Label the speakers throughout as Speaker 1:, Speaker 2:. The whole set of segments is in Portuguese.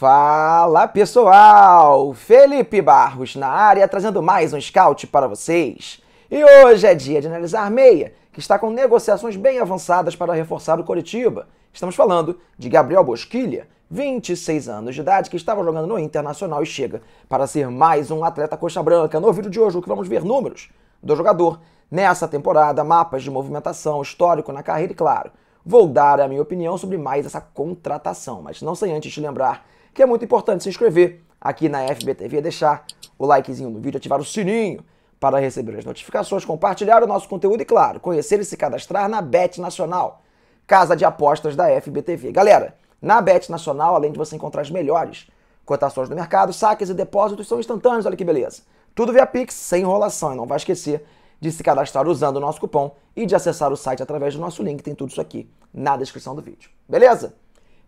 Speaker 1: Fala pessoal! Felipe Barros na área trazendo mais um scout para vocês. E hoje é dia de analisar Meia, que está com negociações bem avançadas para reforçar o Coritiba. Estamos falando de Gabriel Bosquilha, 26 anos de idade, que estava jogando no Internacional e chega para ser mais um atleta coxa branca. No vídeo de hoje, o que vamos ver números do jogador nessa temporada, mapas de movimentação, histórico na carreira e, claro, vou dar a minha opinião sobre mais essa contratação, mas não sem antes te lembrar que é muito importante se inscrever aqui na FBTV, deixar o likezinho no vídeo, ativar o sininho para receber as notificações, compartilhar o nosso conteúdo e, claro, conhecer e se cadastrar na Bet Nacional, casa de apostas da FBTV. Galera, na Bet Nacional, além de você encontrar as melhores cotações do mercado, saques e depósitos são instantâneos, olha que beleza. Tudo via Pix, sem enrolação, e não vai esquecer de se cadastrar usando o nosso cupom e de acessar o site através do nosso link, tem tudo isso aqui na descrição do vídeo. Beleza?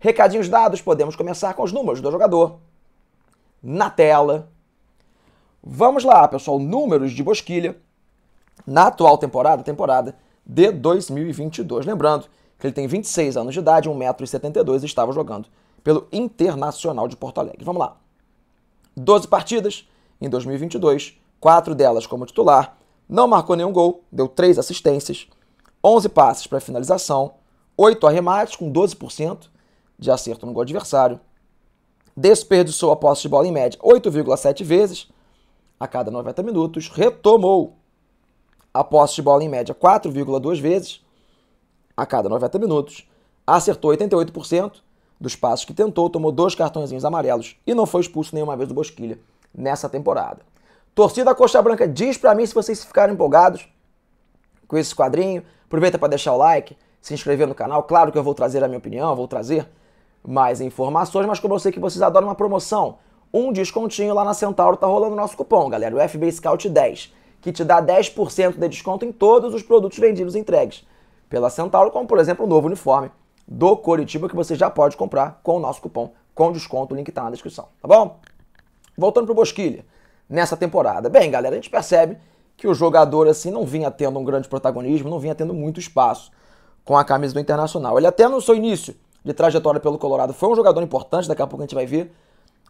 Speaker 1: Recadinhos dados, podemos começar com os números do jogador. Na tela. Vamos lá, pessoal, números de Bosquilha na atual temporada, temporada de 2022. Lembrando que ele tem 26 anos de idade, 1,72m e estava jogando pelo Internacional de Porto Alegre. Vamos lá. 12 partidas em 2022, 4 delas como titular, não marcou nenhum gol, deu 3 assistências, 11 passes para finalização, 8 arremates com 12%, de acerto no gol adversário. Desperdiçou a posse de bola em média 8,7 vezes a cada 90 minutos. Retomou a posse de bola em média 4,2 vezes a cada 90 minutos. Acertou 88% dos passos que tentou, tomou dois cartõezinhos amarelos e não foi expulso nenhuma vez do Bosquilha nessa temporada. Torcida Coxa Branca, diz para mim se vocês ficaram empolgados com esse quadrinho. Aproveita para deixar o like, se inscrever no canal. Claro que eu vou trazer a minha opinião, vou trazer mais informações, mas como eu sei que vocês adoram uma promoção, um descontinho lá na Centauro tá rolando o nosso cupom, galera, o FB Scout 10, que te dá 10% de desconto em todos os produtos vendidos e entregues pela Centauro, como por exemplo o novo uniforme do Coritiba que você já pode comprar com o nosso cupom com desconto, o link tá na descrição, tá bom? Voltando pro Bosquilha, nessa temporada. Bem, galera, a gente percebe que o jogador assim não vinha tendo um grande protagonismo, não vinha tendo muito espaço com a camisa do Internacional. Ele até no seu início de trajetória pelo Colorado. Foi um jogador importante, daqui a pouco a gente vai ver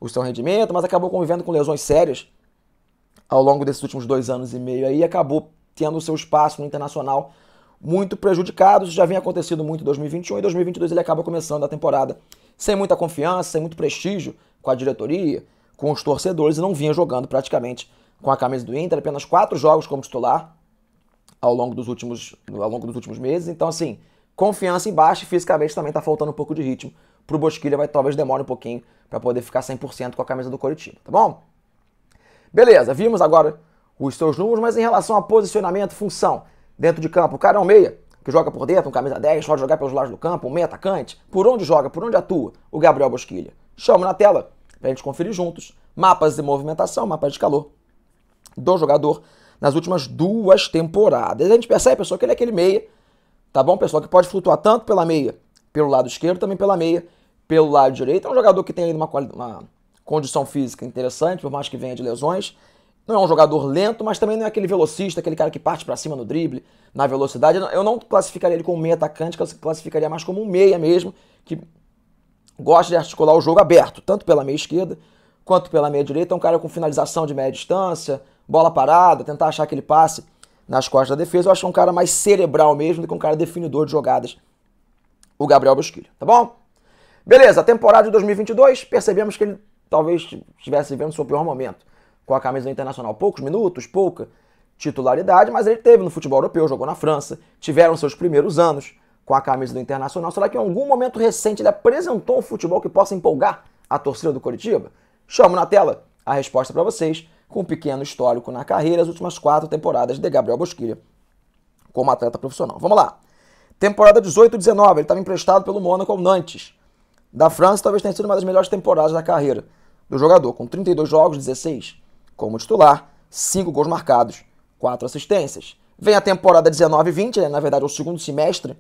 Speaker 1: o seu rendimento, mas acabou convivendo com lesões sérias ao longo desses últimos dois anos e meio aí, acabou tendo o seu espaço no internacional muito prejudicado. Isso já vem acontecendo muito em 2021 e 2022 ele acaba começando a temporada sem muita confiança, sem muito prestígio com a diretoria, com os torcedores e não vinha jogando praticamente com a camisa do Inter, apenas quatro jogos como titular ao longo dos últimos, ao longo dos últimos meses. Então, assim, confiança em baixa e fisicamente também está faltando um pouco de ritmo. Para o Bosquilha vai talvez demore um pouquinho para poder ficar 100% com a camisa do Coritiba, tá bom? Beleza, vimos agora os seus números, mas em relação a posicionamento, função, dentro de campo, o cara é um meia, que joga por dentro, um camisa 10, pode jogar pelos lados do campo, um meia atacante, por onde joga, por onde atua o Gabriel Bosquilha. Chama na tela para a gente conferir juntos mapas de movimentação, mapas de calor do jogador nas últimas duas temporadas. A gente percebe, pessoal, que ele é aquele meia Tá bom, pessoal? Que pode flutuar tanto pela meia, pelo lado esquerdo, também pela meia, pelo lado direito. É um jogador que tem aí uma, uma condição física interessante, por mais que venha de lesões. Não é um jogador lento, mas também não é aquele velocista, aquele cara que parte para cima no drible, na velocidade. Eu não classificaria ele como meia atacante, eu classificaria mais como um meia mesmo, que gosta de articular o jogo aberto, tanto pela meia esquerda quanto pela meia direita. É um cara com finalização de média distância, bola parada, tentar achar aquele passe nas costas da defesa. Eu acho que é um cara mais cerebral mesmo do que um cara definidor de jogadas, o Gabriel Bosquilha, tá bom? Beleza, temporada de 2022, percebemos que ele talvez estivesse vivendo seu pior momento com a camisa internacional. Poucos minutos, pouca titularidade, mas ele teve no futebol europeu, jogou na França, tiveram seus primeiros anos com a camisa do Internacional. Será que em algum momento recente ele apresentou um futebol que possa empolgar a torcida do Curitiba? Chamo na tela a resposta para vocês com um pequeno histórico na carreira, as últimas quatro temporadas de Gabriel Bosquilha como atleta profissional. Vamos lá. Temporada 18-19, ele estava emprestado pelo Mônaco ao Nantes. Da França, talvez tenha sido uma das melhores temporadas da carreira do jogador, com 32 jogos, 16 como titular, 5 gols marcados, 4 assistências. Vem a temporada 19-20, né? na verdade é o segundo semestre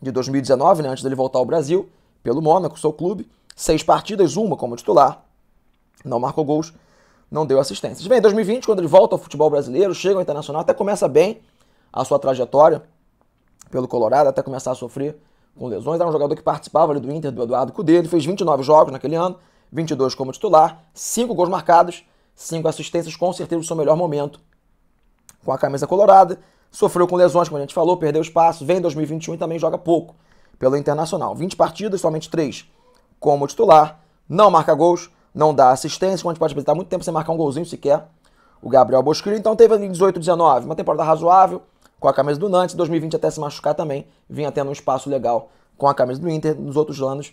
Speaker 1: de 2019, né? antes dele voltar ao Brasil, pelo Mônaco, seu clube. Seis partidas, uma como titular, não marcou gols, não deu assistências. Vem 2020, quando ele volta ao futebol brasileiro, chega ao Internacional, até começa bem a sua trajetória pelo Colorado, até começar a sofrer com lesões. Era um jogador que participava ali do Inter, do Eduardo Cudê, ele fez 29 jogos naquele ano, 22 como titular, 5 gols marcados, 5 assistências, com certeza o seu melhor momento com a camisa colorada. Sofreu com lesões, como a gente falou, perdeu espaço, vem em 2021 e também joga pouco pelo Internacional. 20 partidas, somente 3 como titular, não marca gols, não dá assistência, quando a gente pode apresentar muito tempo sem marcar um golzinho sequer. O Gabriel Bosquilho, então teve ali 18, 19, uma temporada razoável com a camisa do Nantes, 2020 até se machucar também, vinha tendo um espaço legal com a camisa do Inter nos outros anos.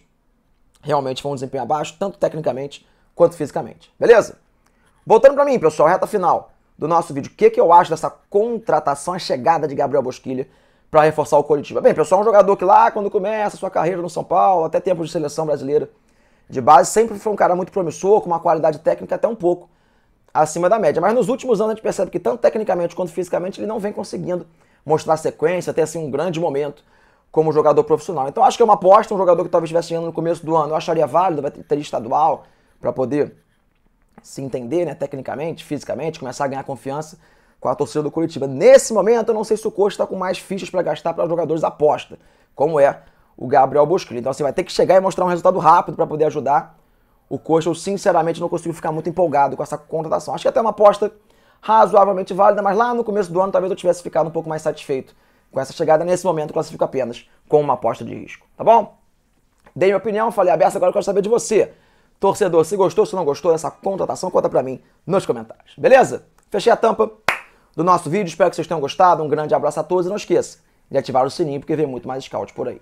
Speaker 1: Realmente foi um desempenho abaixo, tanto tecnicamente quanto fisicamente. Beleza? Voltando para mim, pessoal, reta final do nosso vídeo. O que, que eu acho dessa contratação, a chegada de Gabriel Bosquilha para reforçar o coletivo Bem, pessoal, é um jogador que lá, quando começa a sua carreira no São Paulo, até tempo de seleção brasileira, de base, sempre foi um cara muito promissor, com uma qualidade técnica até um pouco acima da média. Mas nos últimos anos a gente percebe que tanto tecnicamente quanto fisicamente ele não vem conseguindo mostrar sequência, ter assim um grande momento como jogador profissional. Então acho que é uma aposta, um jogador que talvez estivesse chegando no começo do ano, eu acharia válido, vai ter estadual para poder se entender, né, tecnicamente, fisicamente, começar a ganhar confiança com a torcida do Curitiba. Nesse momento, eu não sei se o Costa está com mais fichas para gastar para jogadores aposta, como é o Gabriel Bosquilha. Então você assim, vai ter que chegar e mostrar um resultado rápido para poder ajudar o Coxa. Eu sinceramente não consigo ficar muito empolgado com essa contratação. Acho que é até uma aposta razoavelmente válida, mas lá no começo do ano talvez eu tivesse ficado um pouco mais satisfeito com essa chegada. Nesse momento classifico apenas com uma aposta de risco, tá bom? Dei minha opinião, falei aberta, agora eu quero saber de você. Torcedor, se gostou, se não gostou dessa contratação, conta pra mim nos comentários, beleza? Fechei a tampa do nosso vídeo, espero que vocês tenham gostado, um grande abraço a todos e não esqueça de ativar o sininho porque vem muito mais scout por aí.